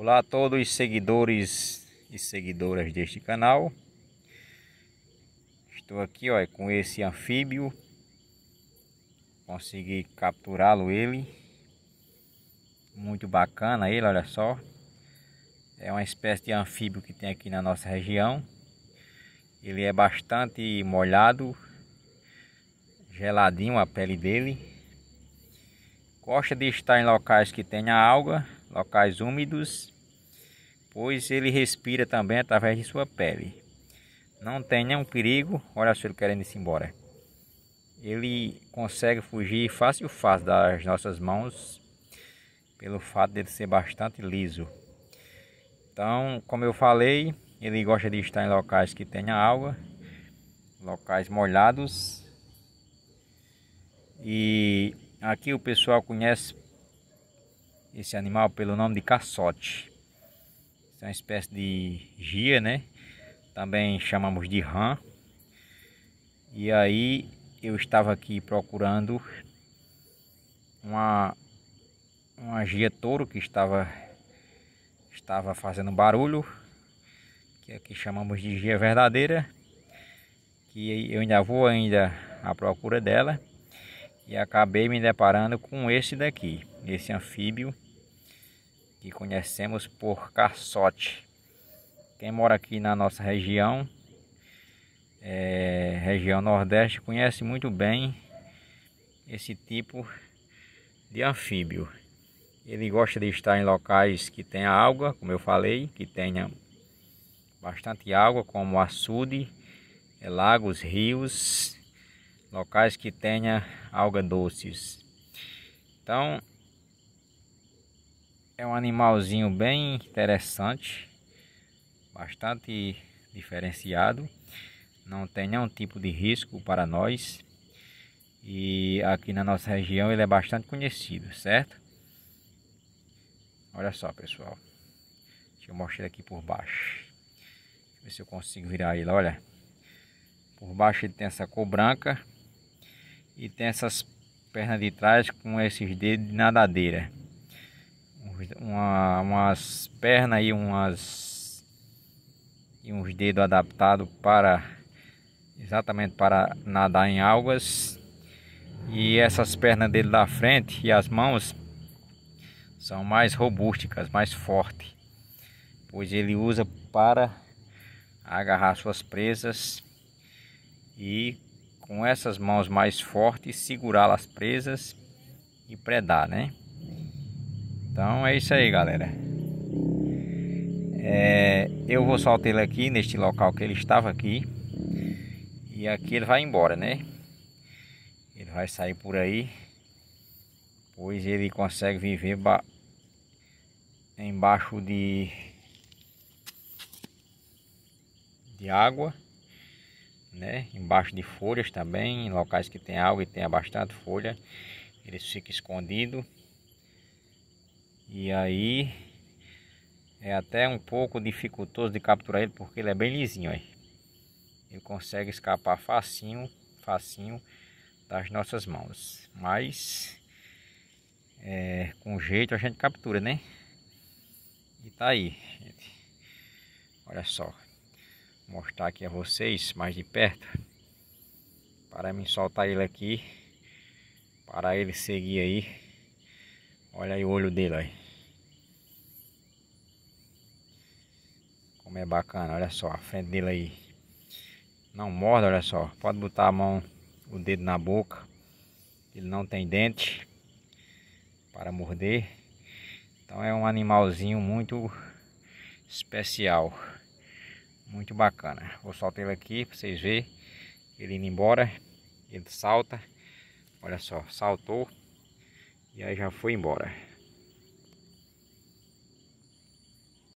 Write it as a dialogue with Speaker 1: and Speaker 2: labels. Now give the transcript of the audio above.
Speaker 1: Olá a todos os seguidores e seguidoras deste canal. Estou aqui ó, com esse anfíbio. Consegui capturá-lo ele. Muito bacana ele, olha só. É uma espécie de anfíbio que tem aqui na nossa região. Ele é bastante molhado, geladinho a pele dele. Gosta de estar em locais que tenha alga locais úmidos, pois ele respira também através de sua pele. Não tem nenhum perigo, olha só ele querendo ir embora. Ele consegue fugir fácil fácil das nossas mãos, pelo fato de ser bastante liso. Então, como eu falei, ele gosta de estar em locais que tenha água, locais molhados. E aqui o pessoal conhece esse animal pelo nome de caçote. Essa é uma espécie de gia, né? Também chamamos de rã. E aí eu estava aqui procurando uma uma gia touro que estava estava fazendo barulho, que aqui é chamamos de gia verdadeira, que eu ainda vou ainda à procura dela e acabei me deparando com esse daqui, esse anfíbio que conhecemos por caçote. Quem mora aqui na nossa região, é, região Nordeste, conhece muito bem esse tipo de anfíbio. Ele gosta de estar em locais que tenha água, como eu falei, que tenha bastante água, como açude, eh, lagos, rios, locais que tenha alga doces. Então, é um animalzinho bem interessante, bastante diferenciado, não tem nenhum tipo de risco para nós e aqui na nossa região ele é bastante conhecido, certo? Olha só pessoal, deixa eu mostrar aqui por baixo, deixa eu ver se eu consigo virar ele, olha. Por baixo ele tem essa cor branca e tem essas pernas de trás com esses dedos de nadadeira uma, umas pernas e umas e uns dedos adaptados para exatamente para nadar em algas e essas pernas dele da frente e as mãos são mais robustas, mais fortes, pois ele usa para agarrar suas presas e com essas mãos mais fortes segurar as presas e predar, né? Então é isso aí, galera. É, eu vou soltar ele aqui neste local que ele estava aqui. E aqui ele vai embora, né? Ele vai sair por aí. Pois ele consegue viver embaixo de... de água. Né? Embaixo de folhas também. Em locais que tem água e tem bastante folha. Ele fica escondido. E aí é até um pouco dificultoso de capturar ele porque ele é bem lisinho aí. Ele consegue escapar facinho, facinho das nossas mãos. Mas é, com jeito a gente captura, né? E tá aí, gente. Olha só. Vou mostrar aqui a vocês mais de perto. Para mim soltar ele aqui. Para ele seguir aí. Olha aí o olho dele aí. Como é bacana, olha só, a frente dele aí. Não morde, olha só. Pode botar a mão, o dedo na boca. Ele não tem dente para morder. Então é um animalzinho muito especial. Muito bacana. Vou soltar ele aqui para vocês verem. Ele indo embora. Ele salta. Olha só, saltou. E aí já foi embora.